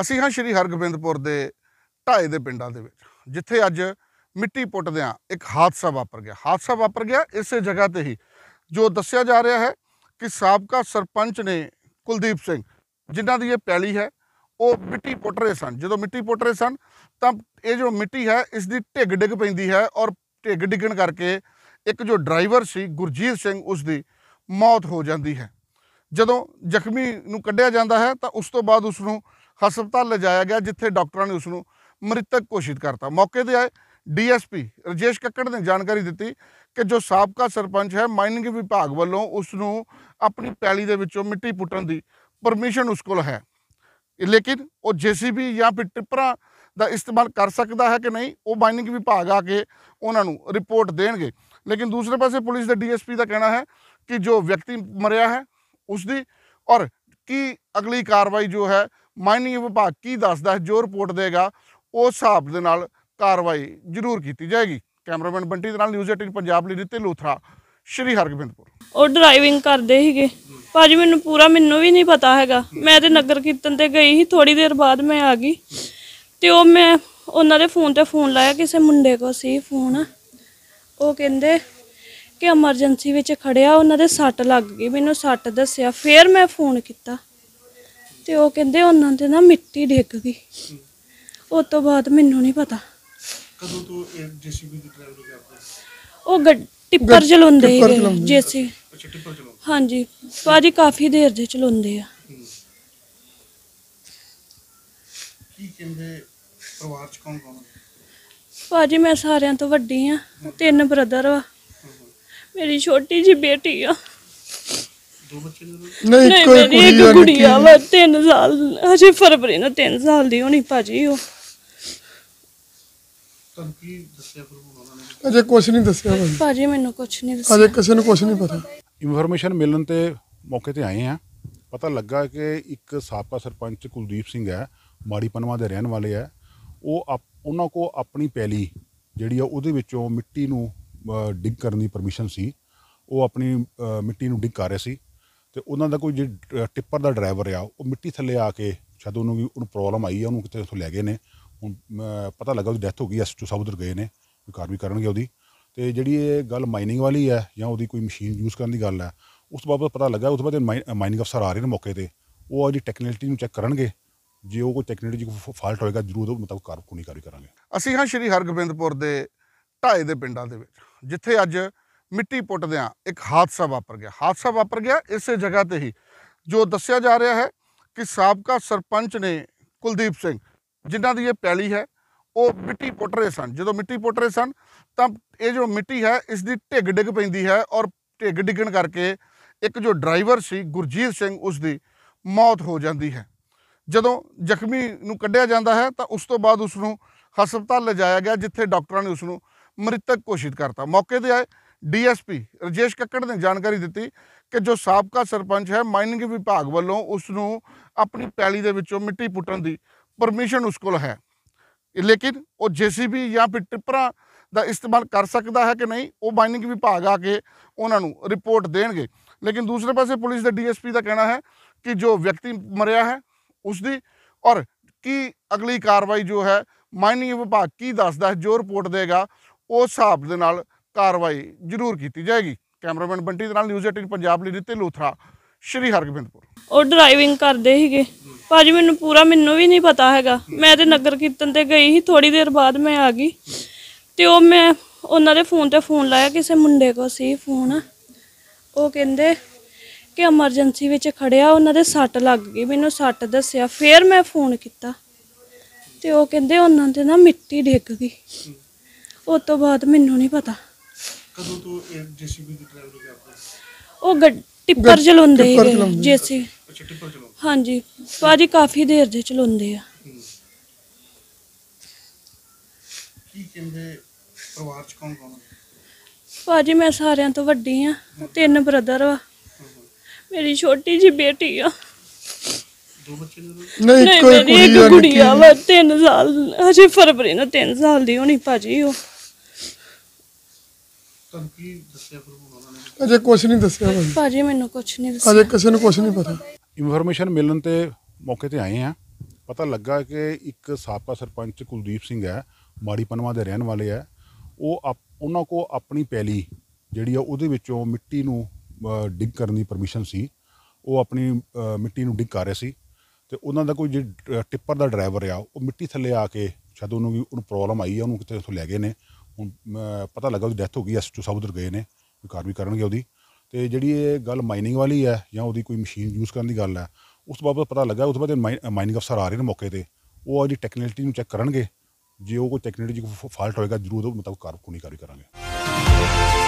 ਅਸੀਂ ਹਾਂ ਸ਼੍ਰੀ ਹਰਗੋਬਿੰਦਪੁਰ ਦੇ ਢਾਏ ਦੇ ਪਿੰਡਾਂ ਦੇ ਵਿੱਚ ਜਿੱਥੇ ਅੱਜ ਮਿੱਟੀ ਪੁੱਟਦਿਆਂ ਇੱਕ ਹਾਦਸਾ ਵਾਪਰ ਗਿਆ ਹਾਦਸਾ ਵਾਪਰ ਗਿਆ ਇਸੇ ਜਗ੍ਹਾ ਤੇ ਹੀ ਜੋ ਦੱਸਿਆ ਜਾ ਰਿਹਾ ਹੈ ਕਿ ਸਾਬਕਾ ਸਰਪੰਚ ਨੇ ਕੁਲਦੀਪ ਸਿੰਘ ਜਿਨ੍ਹਾਂ ਦੀ ਇਹ ਪੈਲੀ ਹੈ ਉਹ ਮਿੱਟੀ ਪੁੱਟ ਰਹੇ ਸਨ ਜਦੋਂ ਮਿੱਟੀ ਪੁੱਟ ਰਹੇ ਸਨ ਤਾਂ ਇਹ ਜੋ ਮਿੱਟੀ ਹੈ ਇਸ ਦੀ ਢਿੱਗ ਡਿੱਗ ਪੈਂਦੀ ਹੈ ਔਰ ਢਿੱਗ ਡਿੱਗਣ ਕਰਕੇ ਇੱਕ ਜੋ ਡਰਾਈਵਰ ਸੀ ਗੁਰਜੀਤ ਸਿੰਘ ਉਸ ਦੀ ਮੌਤ ਹੋ ਜਾਂਦੀ ਹੈ ਜਦੋਂ ਜ਼ਖਮੀ ਨੂੰ ਕੱਢਿਆ ਜਾਂਦਾ ਹੈ ਤਾਂ ਉਸ ਤੋਂ ਬਾਅਦ ਉਸ ਨੂੰ ਹਸਪਤਾਲ ਲਿਜਾਇਆ ਗਿਆ ਜਿੱਥੇ ਡਾਕਟਰਾਂ ਨੇ ਉਸ ਨੂੰ ਮ੍ਰਿਤਕ ਘੋਸ਼ਿਤ ਕਰਤਾ ਮੌਕੇ ਤੇ ਆਏ ਡੀਐਸਪੀ ਰਜੇਸ਼ ਕੱਕੜ ਨੇ ਜਾਣਕਾਰੀ ਦਿੱਤੀ ਕਿ ਜੋ ਸਾਬਕਾ ਸਰਪੰਚ ਹੈ ਮਾਈਨਿੰਗ ਵਿਭਾਗ ਵੱਲੋਂ ਉਸ ਨੂੰ ਆਪਣੀ ਪੈਲੀ ਦੇ ਵਿੱਚੋਂ ਮਿੱਟੀ ਪੁੱਟਣ ਦੀ ਪਰਮਿਸ਼ਨ ਉਸ ਕੋਲ ਹੈ ਲੇਕਿਨ ਉਹ ਜੀਸੀਬੀ ਜਾਂ ਫਿਰ ਟਿੱਪਰਾਂ ਦਾ ਇਸਤੇਮਾਲ ਕਰ ਸਕਦਾ ਹੈ ਕਿ ਨਹੀਂ ਉਹ ਮਾਈਨਿੰਗ ਵਿਭਾਗ ਆ ਕੇ ਉਹਨਾਂ ਨੂੰ ਰਿਪੋਰਟ ਦੇਣਗੇ ਲੇਕਿਨ ਦੂਸਰੇ ਪਾਸੇ ਪੁਲਿਸ ਦੇ ਡੀਐਸਪੀ ਦਾ ਕਹਿਣਾ ਹੈ ਕਿ ਜੋ ਵਿਅਕਤੀ ਮਰਿਆ ਹੈ ਉਸ ਦੀ ਔਰ ਕੀ ਅਗਲੀ ਕਾਰਵਾਈ ਜੋ ਹੈ ਮਾਈਨਿੰਗ ਵਿਭਾਗ ਕੀ ਦੱਸਦਾ ਜੋ ਰਿਪੋਰਟ ਦੇਗਾ ਉਸ ਹਿਸਾਬ ਦੇ ਨਾਲ ਕਾਰਵਾਈ ਜ਼ਰੂਰ ਕੀਤੀ ਜਾਏਗੀ ਕੈਮਰਾਮੈਨ ਬੰਟੀ ਦੇ ਨਾਲ ਨਿਊਜ਼ 18 ਪੰਜਾਬ ਲਈ ਰਿਤੇ ਲੋਥਰਾ ਸ਼੍ਰੀ ਹਰਗੋਬਿੰਦਪੁਰ ਉਹ ਡਰਾਈਵਿੰਗ ਕਰਦੇ ਸੀਗੇ ਭਾਜੀ ਮੈਨੂੰ ਪੂਰਾ ਮੈਨੂੰ ਵੀ ਨਹੀਂ ਪਤਾ ਹੈਗਾ ਮੈਂ ਤੇ ਨਗਰ ਕੀਰਤਨ ਤੇ ਗਈ ਸੀ ਥੋੜੀ ਦੇਰ ਬਾਅਦ ਮੈਂ ਆ ਗਈ ਤੇ ਉਹ ਮੈਂ ਉਹਨਾਂ ਦੇ ਫੋਨ ਤੇ ਫੋਨ ਲਾਇਆ ਕਿਸੇ ਮੁੰਡੇ ਕੋ ਸੀ ਫੋਨ ਉਹ ਕਹਿੰਦੇ ਕਿ ਐਮਰਜੈਂਸੀ ਵਿੱਚ ਖੜਿਆ ਉਹਨਾਂ ਦੇ ਸੱਟ ਲੱਗ ਗਈ ਮੈਨੂੰ ਸੱਟ ਦੱਸਿਆ ਫੇਰ ਮੈਂ ਫੋਨ ਕੀਤਾ ਤੇ ਉਹ ਕਹਿੰਦੇ ਉਹਨਾਂ ਤੇ ਨਾ ਮਿੱਟੀ ਡਿੱਗ ਗਈ ਉਸ ਤੋਂ ਬਾਅਦ ਮੈਨੂੰ ਨਹੀਂ ਪਤਾ ਕਦੋਂ ਤੋਂ ਇਹ ਜੀਸੀਬੀ ਦੀ ਡਰਾਈਵਰੀ ਕਰਦੇ ਉਹ ਗੱਡ- ਟਿੱਪਰ ਚਲਾਉਂਦੇ ਟਿੱਪਰ ਹੈਗੇ ਚਲਾਉਂਦੇ। ਜੇਸੀ ਹਾਂਜੀ ਬਾਜੀ ਕਾਫੀ ਦੇਰ ਦੇ ਚਲਾਉਂਦੇ ਆ ਕੀ ਕਹਿੰਦੇ ਪਰਿਵਾਰ ਚ ਕੌਣ ਕੌਣ ਹੈ? ਮੈਂ ਸਾਰਿਆਂ ਤੋਂ ਵੱਡੀ ਆ ਤਿੰਨ ਬ੍ਰਦਰ ਆ ਮੇਰੀ ਛੋਟੀ ਜੀ ਬੇਟੀ ਆ ਬੱਚੇ ਨਹੀਂ ਨਹੀਂ ਕੋਈ ਮੇਰੀ ਇੱਕ ਕੁੜੀ ਆ ਵਾ 3 ਸਾਲ ਅਜੇ ਫਰਵਰੀ ਨਾ 3 ਸਾਲ ਦੀ ਹੋਣੀ ਭਾਜੀ ਉਹ ਤੁਹਾਨੂੰ ਦੱਸਿਆ ਫਿਰ ਹੁਣ ਅਜੇ ਕੁਝ ਨਹੀਂ ਦੱਸਿਆ ਭਾਜੀ ਭਾਜੀ ਮੈਨੂੰ ਕੁਝ ਨਹੀਂ ਦੱਸਿਆ ਅਜੇ ਕਿਸੇ ਨੂੰ ਕੁਝ ਨਹੀਂ ਪਤਾ ਇਨਫੋਰਮੇਸ਼ਨ ਮਿਲਣ ਤੇ ਮੌਕੇ ਤੇ ਆਏ ਆ ਪਤਾ ਲੱਗਾ ਕਿ ਇੱਕ ਸਾਬਕਾ ਸਰਪੰਚ ਕੁਲਦੀਪ ਸਿੰਘ ਹੈ ਮਾੜੀ ਪਨਵਾ ਦੇ ਰਹਿਣ ਵਾਲੇ ਹੈ ਉਹ ਉਹਨਾਂ ਕੋ ਆਪਣੀ ਪੈਲੀ ਜਿਹੜੀ ਆ ਉਹਦੇ ਵਿੱਚੋਂ ਮਿੱਟੀ ਨੂੰ ਡਿਗ ਕਰਨ ਦੀ ਪਰਮਿਸ਼ਨ ਸੀ ਉਹ ਆਪਣੀ ਮਿੱਟੀ ਨੂੰ ਡਿਗ ਕਰ ਰਿਹਾ ਸੀ ਤੇ ਉਹਨਾਂ ਦਾ ਕੋਈ ਟਿੱਪਰ ਦਾ ਡਰਾਈਵਰ ਆ ਉਹ ਮਿੱਟੀ ਥੱਲੇ ਆ ਕੇ ਸ਼ਾਇਦ ਉਹਨੂੰ ਵੀ ਉਹਨੂੰ ਪ੍ਰੋਬਲਮ ਆਈ ਆ ਉਹਨੂੰ ਕਿਤੇ ਉੱਥੋਂ ਲੈ ਗਏ ਨੇ ਹੁਣ ਪਤਾ ਲੱਗਾ ਉਹਦੀ ਡੈਥ ਹੋ ਗਈ ਐਸ ਟੂ ਉਧਰ ਗਏ ਨੇ ਕੋਈ ਕਾਰਵਾਈ ਕਰਨਗੇ ਉਹਦੀ ਤੇ ਜਿਹੜੀ ਇਹ ਗੱਲ ਮਾਈਨਿੰਗ ਵਾਲੀ ਹੈ ਜਾਂ ਉਹਦੀ ਕੋਈ ਮਸ਼ੀਨ ਯੂਜ਼ ਕਰਨ ਦੀ ਗੱਲ ਹੈ ਉਸ ਬਾਬਤ ਪਤਾ ਲੱਗਾ ਉਸ ਤੋਂ ਬਾਅਦ ਮਾਈਨਿੰਗ ਅਫਸਰ ਆ ਰਹੇ ਨੇ ਮੌਕੇ ਤੇ ਉਹ ਅਜੀ ਟੈਕਨਿਕਲਟੀ ਨੂੰ ਚੈੱਕ ਕਰਨਗੇ ਜੇ ਉਹ ਕੋਈ ਟੈਕਨੋਲੋਜੀ ਕੋਈ ਫਾਲਟ ਹੋਏਗਾ ਜ਼ਰੂਰ ਉਹ ਮਤਲਬ ਕਾਰਵਾਈ ਕਰਾਂਗੇ ਅਸੀਂ ਹਾਂ ਸ਼੍ਰੀ ਹਰਗੋਬਿੰਦਪੁਰ ਦੇ ਢਾਏ ਦੇ ਪਿੰਡਾਂ ਦੇ ਵਿੱਚ ਜਿੱਥੇ ਅੱਜ ਮਿੱਟੀ ਪੁੱਟਦਿਆਂ ਇੱਕ ਹਾਦਸਾ ਵਾਪਰ ਗਿਆ ਹਾਦਸਾ ਵਾਪਰ ਗਿਆ ਇਸੇ ਜਗ੍ਹਾ ਤੇ ਹੀ ਜੋ ਦੱਸਿਆ ਜਾ ਰਿਹਾ ਹੈ ਕਿ ਸਾਬਕਾ ਸਰਪੰਚ ਨੇ ਕੁਲਦੀਪ ਸਿੰਘ ਜਿਨ੍ਹਾਂ ਦੀ ਇਹ ਪੈਲੀ ਹੈ ਉਹ ਮਿੱਟੀ ਪੁੱਟ ਰਹੇ ਸਨ ਜਦੋਂ ਮਿੱਟੀ ਪੁੱਟ ਰਹੇ ਸਨ ਤਾਂ ਇਹ ਜੋ ਮਿੱਟੀ ਹੈ ਇਸ ਦੀ ਢਿੱਗ ਡਿੱਗ ਪੈਂਦੀ ਹੈ ਔਰ ਢਿੱਗ ਡਿੱਗਣ ਕਰਕੇ ਇੱਕ ਜੋ ਡਰਾਈਵਰ ਸੀ ਗੁਰਜੀਤ ਸਿੰਘ ਉਸ ਦੀ ਮੌਤ ਹੋ ਜਾਂਦੀ ਹੈ ਜਦੋਂ ਜ਼ਖਮੀ ਨੂੰ ਕੱਢਿਆ ਜਾਂਦਾ ਹੈ ਤਾਂ ਉਸ ਤੋਂ ਬਾਅਦ ਉਸ ਨੂੰ ਹਸਪਤਾਲ ਲਿਜਾਇਆ ਗਿਆ ਜਿੱਥੇ ਡਾਕਟਰਾਂ ਨੇ ਉਸ ਨੂੰ ਮ੍ਰਿਤਕ ਘੋਸ਼ਿਤ ਕਰਤਾ ਮੌਕੇ ਤੇ ਆਏ ਡੀਐਸਪੀ ਰਜੇਸ਼ ਕੱਕੜ ਨੇ ਜਾਣਕਾਰੀ ਦਿੱਤੀ ਕਿ ਜੋ ਸਾਬਕਾ ਸਰਪੰਚ ਹੈ ਮਾਈਨਿੰਗ ਵਿਭਾਗ ਵੱਲੋਂ ਉਸ ਨੂੰ ਆਪਣੀ ਪੈਲੀ ਦੇ ਵਿੱਚੋਂ ਮਿੱਟੀ ਪੁੱਟਣ ਦੀ ਪਰਮਿਸ਼ਨ ਉਸ ਕੋਲ ਹੈ ਲੇਕਿਨ ਉਹ ਜੀਸੀਬੀ ਜਾਂ ਫਿਰ ਟਿੱਪਰਾਂ ਦਾ ਇਸਤੇਮਾਲ ਕਰ ਸਕਦਾ ਹੈ ਕਿ ਨਹੀਂ ਉਹ ਮਾਈਨਿੰਗ ਵਿਭਾਗ ਆ ਕੇ ਉਹਨਾਂ ਨੂੰ ਰਿਪੋਰਟ ਦੇਣਗੇ ਲੇਕਿਨ ਦੂਸਰੇ ਪਾਸੇ ਪੁਲਿਸ ਦੇ ਡੀਐਸਪੀ ਦਾ ਕਹਿਣਾ ਹੈ ਕਿ ਜੋ ਵਿਅਕਤੀ ਮਰਿਆ ਹੈ ਉਸ ਦੀ ਔਰ ਕੀ ਅਗਲੀ ਕਾਰਵਾਈ ਜੋ ਹੈ ਮਾਈਨਿੰਗ ਵਿਭਾਗ ਕੀ ਦੱਸਦਾ ਹੈ ਜੋ ਰਿਪੋਰਟ ਦੇਗਾ ਉਸ ਹਿਸਾਬ ਦੇ ਨਾਲ ਕਾਰਵਾਈ ਜ਼ਰੂਰ ਕੀਤੀ ਜਾਏਗੀ ਕੈਮਰਾਮੈਨ ਬੰਟੀ ਦੇ ਨਾਲ ਨਿਊਜ਼ 18 ਪੰਜਾਬ ਲਈ ਨਿਤਿਨ ਲੋਥਰਾ ਸ਼੍ਰੀ ਹਰਗੋਬਿੰਦਪੁਰ ਉਹ ਡਰਾਈਵਿੰਗ ਕਰਦੇ ਸੀਗੇ ਭਾਜੀ ਮੈਨੂੰ ਪੂਰਾ ਮੈਨੂੰ ਵੀ ਨਹੀਂ ਪਤਾ ਹੈਗਾ ਮੈਂ ਤੇ ਨਗਰ ਕੀਰਤਨ ਤੇ ਗਈ ਸੀ ਥੋੜੀ ਦੇਰ ਬਾਅਦ ਮੈਂ ਆ ਗਈ ਤੇ ਉਹ ਮੈਂ ਉਹਨਾਂ ਦੇ ਫੋਨ ਤੇ ਫੋਨ ਲਾਇਆ ਕਿਸੇ ਮੁੰਡੇ ਕੋ ਸੀ ਫੋਨ ਉਹ ਕਹਿੰਦੇ ਕਿ ਐਮਰਜੈਂਸੀ ਵਿੱਚ ਖੜਿਆ ਉਹਨਾਂ ਦੇ ਸੱਟ ਲੱਗ ਗਈ ਮੈਨੂੰ ਸੱਟ ਦੱਸਿਆ ਫੇਰ ਮੈਂ ਫੋਨ ਕੀਤਾ ਤੇ ਉਹ ਕਹਿੰਦੇ ਉਹਨਾਂ ਤੇ ਨਾ ਮਿੱਟੀ ਡਿੱਗ ਗਈ ਉਸ ਤੋਂ ਬਾਅਦ ਮੈਨੂੰ ਨਹੀਂ ਪਤਾ ਕਦੋਂ ਤੋਂ ਇਹ ਜੀਸੀਬੀ ਦੀ ਟ੍ਰੈਵਲ ਹੋ ਗਿਆ ਆਪਣਾ ਉਹ ਟਿੱਪਰ ਚਲਾਉਂਦੇ ਟਿੱਪਰ ਹੈਗੇ ਜੇਸੀ ਅੱਛਾ ਟਿੱਪਰ ਚਲਾਉਂਦੇ ਹਾਂਜੀ ਬਾਜੀ ਕਾਫੀ ਦੇਰ ਦੇ ਚਲਾਉਂਦੇ ਆ ਕੀ ਕਹਿੰਦੇ ਪਰਿਵਾਰ ਚ ਕੌਣ ਕੌਣ ਹੈ? ਭਾਜੀ ਮੈਂ ਸਾਰਿਆਂ ਤੋਂ ਵੱਡੀ ਆ ਤਿੰਨ ਬ੍ਰਦਰ ਆ ਮੇਰੀ ਛੋਟੀ ਜੀ ਬੇਟੀ ਆ ਦੋ ਬੱਚੇ ਨੇ ਨਹੀਂ ਕੋਈ ਕੁੜੀ ਆ ਵਾ 3 ਸਾਲ ਅਜੇ ਫਰਵਰੀ ਨੂੰ 3 ਸਾਲ ਦੀ ਹੋਣੀ ਭਾਜੀ ਉਹ ਤੁਹਾਨੂੰ ਕੀ ਦੱਸਿਆ ਫਿਰ ਉਹਨਾਂ ਨੇ ਅਜੇ ਕੁਝ ਨਹੀਂ ਦੱਸਿਆ ਭਾਜੀ ਭਾਜੀ ਮੈਨੂੰ ਕੁਝ ਨਹੀਂ ਦੱਸਿਆ ਅਜੇ ਕਿਸੇ ਨੂੰ ਕੁਝ ਨਹੀਂ ਪਤਾ ਇਨਫੋਰਮੇਸ਼ਨ ਮਿਲਣ ਤੇ ਮੌਕੇ ਤੇ ਆਏ ਆ ਪਤਾ ਲੱਗਾ ਕਿ ਇੱਕ ਸਾਬਕਾ ਸਰਪੰਚ ਕੁਲਦੀਪ ਸਿੰਘ ਹੈ ਮਾੜੀ ਪਨਵਾ ਦੇ ਰਹਿਣ ਵਾਲੇ ਆ ਉਹ ਉਹਨਾਂ ਕੋ ਆਪਣੀ ਪੈਲੀ ਜਿਹੜੀ ਆ ਉਹਦੇ ਵਿੱਚੋਂ ਮਿੱਟੀ ਨੂੰ ਡਿੱਗ ਕਰਨ ਦੀ ਪਰਮਿਸ਼ਨ ਸੀ ਉਹ ਆਪਣੀ ਮਿੱਟੀ ਨੂੰ ਡਿੱਗ ਕਰ ਰਹੇ ਸੀ ਤੇ ਉਹਨਾਂ ਦਾ ਕੋਈ ਟਿੱਪਰ ਦਾ ਡਰਾਈਵਰ ਆ ਉਹ ਮਿੱਟੀ ਥੱਲੇ ਆ ਕੇ ਸ਼ਾਇਦ ਉਹਨੂੰ ਵੀ ਉਹਨੂੰ ਪ੍ਰੋਬਲਮ ਆਈ ਆ ਉਹਨੂੰ ਕਿਤੇ ਉੱਥੋਂ ਲੈ ਗਏ ਨੇ ਹੁਣ ਪਤਾ ਲੱਗਾ ਉਹਦੀ ਡੈਥ ਹੋ ਗਈ ਐਸਟੂ ਸਾਹਿਬ ਉਧਰ ਗਏ ਨੇ ਕੋਈ ਕਾਰਵਾਈ ਕਰਨਗੇ ਉਹਦੀ ਤੇ ਜਿਹੜੀ ਇਹ ਗੱਲ ਮਾਈਨਿੰਗ ਵਾਲੀ ਹੈ ਜਾਂ ਉਹਦੀ ਕੋਈ ਮਸ਼ੀਨ ਯੂਜ਼ ਕਰਨ ਦੀ ਗੱਲ ਹੈ ਉਸ ਤੋਂ ਬਾਅਦ ਪਤਾ ਲੱਗਾ ਉਸ ਤੋਂ ਬਾਅਦ ਮਾਈਨਿੰਗ ਅਫਸਰ ਆ ਰਹੇ ਨੇ ਮੌਕੇ ਤੇ ਉਹ ਆ ਜੀ ਟੈਕਨਿਕਲਟੀ ਨੂੰ ਚੈੱਕ ਕਰਨਗੇ ਜੇ ਉਹ ਕੋਈ ਟੈਕਨੋਲੋਜੀ ਕੋਈ ਫਾਲਟ ਹੋਏਗਾ ਜ਼ਰੂਰ ਉਹ ਮਤਲਬ ਕਾਰਵਾਈ ਕਰਾਂਗੇ